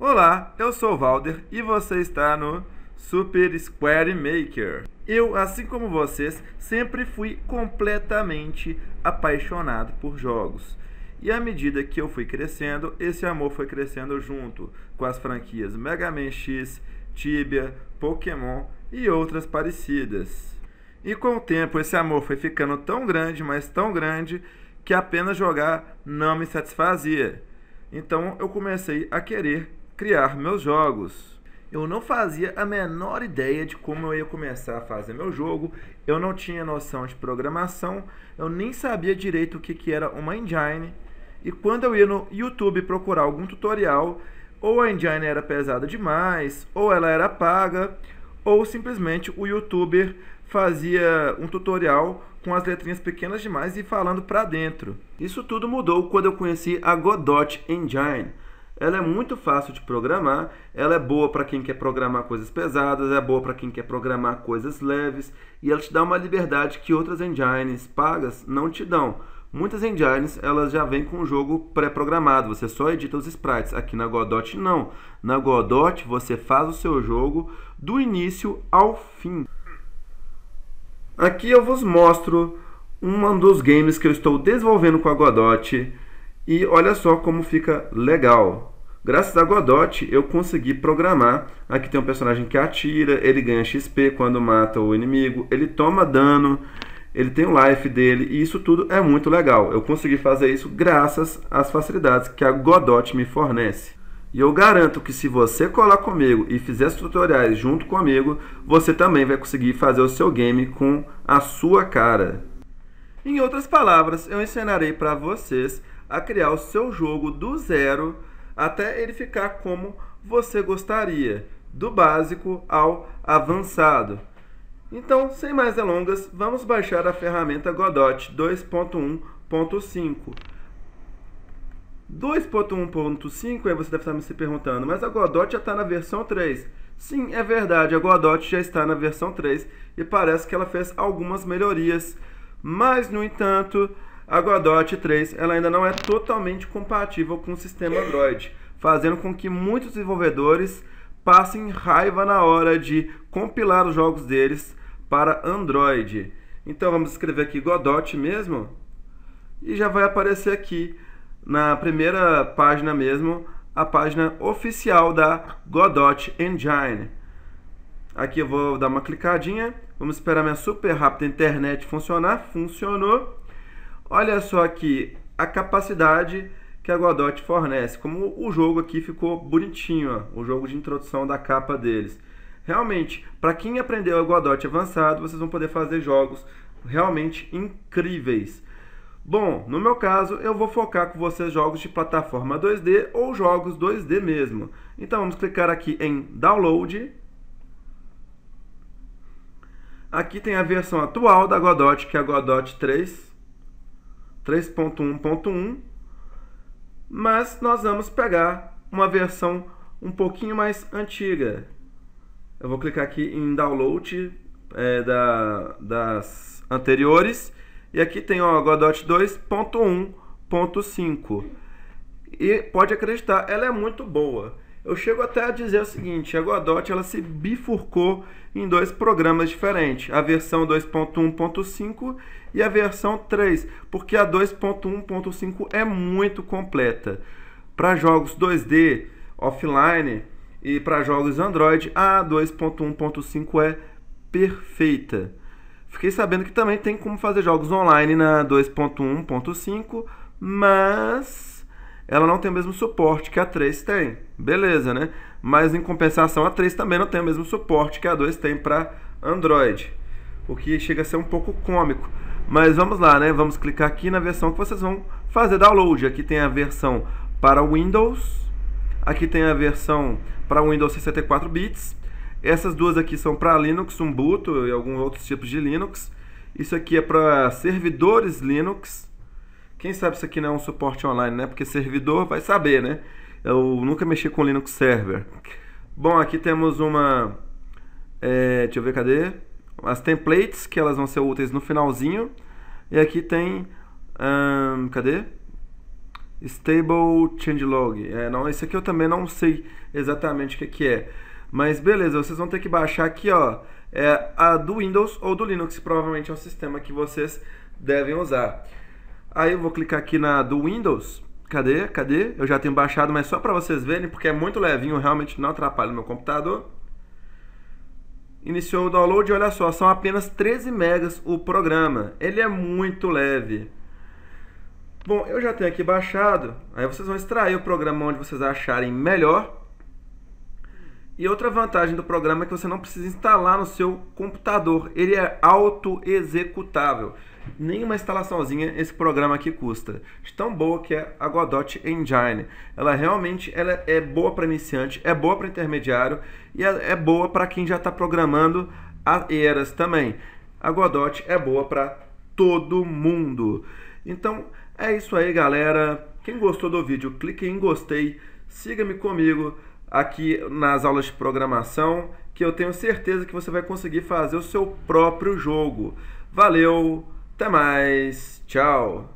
Olá, eu sou o Valder e você está no Super Square Maker. Eu, assim como vocês, sempre fui completamente apaixonado por jogos. E à medida que eu fui crescendo, esse amor foi crescendo junto com as franquias Mega Man X, Tibia, Pokémon e outras parecidas. E com o tempo esse amor foi ficando tão grande, mas tão grande, que apenas jogar não me satisfazia. Então eu comecei a querer criar meus jogos. Eu não fazia a menor ideia de como eu ia começar a fazer meu jogo, eu não tinha noção de programação, eu nem sabia direito o que, que era uma engine. E quando eu ia no YouTube procurar algum tutorial, ou a engine era pesada demais, ou ela era paga, ou simplesmente o youtuber fazia um tutorial com as letrinhas pequenas demais e falando para dentro. Isso tudo mudou quando eu conheci a Godot Engine ela é muito fácil de programar, ela é boa para quem quer programar coisas pesadas, é boa para quem quer programar coisas leves e ela te dá uma liberdade que outras engines pagas não te dão. Muitas engines elas já vêm com o jogo pré-programado, você só edita os sprites. Aqui na Godot não. Na Godot você faz o seu jogo do início ao fim. Aqui eu vos mostro um dos games que eu estou desenvolvendo com a Godot e olha só como fica legal. Graças a Godot, eu consegui programar. Aqui tem um personagem que atira, ele ganha XP quando mata o inimigo, ele toma dano, ele tem o life dele, e isso tudo é muito legal. Eu consegui fazer isso graças às facilidades que a Godot me fornece. E eu garanto que se você colar comigo e fizer os tutoriais junto comigo, você também vai conseguir fazer o seu game com a sua cara. Em outras palavras, eu ensinarei para vocês a criar o seu jogo do zero até ele ficar como você gostaria, do básico ao avançado. Então, sem mais delongas, vamos baixar a ferramenta Godot 2.1.5. 2.1.5, aí você deve estar me se perguntando, mas a Godot já está na versão 3. Sim, é verdade, a Godot já está na versão 3 e parece que ela fez algumas melhorias. Mas, no entanto, a Godot 3 ela ainda não é totalmente compatível com o sistema Android, fazendo com que muitos desenvolvedores passem raiva na hora de compilar os jogos deles para Android. Então vamos escrever aqui Godot mesmo e já vai aparecer aqui na primeira página mesmo a página oficial da Godot Engine. Aqui eu vou dar uma clicadinha, vamos esperar minha super rápida internet funcionar. Funcionou. Olha só aqui a capacidade que a Godot fornece. Como o jogo aqui ficou bonitinho, ó, o jogo de introdução da capa deles. Realmente, para quem aprendeu a Godot avançado, vocês vão poder fazer jogos realmente incríveis. Bom, no meu caso, eu vou focar com vocês jogos de plataforma 2D ou jogos 2D mesmo. Então vamos clicar aqui em Download. Aqui tem a versão atual da Godot, que é a Godot 3. 3.1.1, mas nós vamos pegar uma versão um pouquinho mais antiga. Eu vou clicar aqui em download é, da, das anteriores e aqui tem o Godot 2.1.5 e pode acreditar, ela é muito boa. Eu chego até a dizer o seguinte, a Godot ela se bifurcou em dois programas diferentes, a versão 2.1.5 e a versão 3, porque a 2.1.5 é muito completa. Para jogos 2D offline e para jogos Android, a 2.1.5 é perfeita. Fiquei sabendo que também tem como fazer jogos online na 2.1.5, mas ela não tem o mesmo suporte que a 3 tem. Beleza, né? Mas em compensação, a 3 também não tem o mesmo suporte que a 2 tem para Android. O que chega a ser um pouco cômico. Mas vamos lá, né? Vamos clicar aqui na versão que vocês vão fazer download. Aqui tem a versão para Windows. Aqui tem a versão para Windows 64 bits. Essas duas aqui são para Linux, Ubuntu e alguns outros tipos de Linux. Isso aqui é para servidores Linux. Quem sabe isso aqui não é um suporte online, né? Porque servidor vai saber, né? Eu nunca mexi com Linux Server. Bom, aqui temos uma... É, deixa eu ver, cadê? As templates, que elas vão ser úteis no finalzinho. E aqui tem... Hum, cadê? Stable Changelog. É, não, esse aqui eu também não sei exatamente o que, que é. Mas beleza, vocês vão ter que baixar aqui, ó. É a do Windows ou do Linux, provavelmente é o sistema que vocês devem usar. Aí eu vou clicar aqui na do Windows. Cadê? Cadê? Eu já tenho baixado, mas só para vocês verem, porque é muito levinho, realmente não atrapalha o meu computador. Iniciou o download e olha só, são apenas 13 megas o programa. Ele é muito leve. Bom, eu já tenho aqui baixado. Aí vocês vão extrair o programa onde vocês acharem melhor e outra vantagem do programa é que você não precisa instalar no seu computador. Ele é auto-executável. Nenhuma instalaçãozinha esse programa aqui custa. De tão boa que é a Godot Engine. Ela realmente ela é boa para iniciante, é boa para intermediário e é, é boa para quem já está programando há eras também. A Godot é boa para todo mundo. Então é isso aí, galera. Quem gostou do vídeo, clique em gostei, siga-me comigo aqui nas aulas de programação, que eu tenho certeza que você vai conseguir fazer o seu próprio jogo. Valeu, até mais, tchau!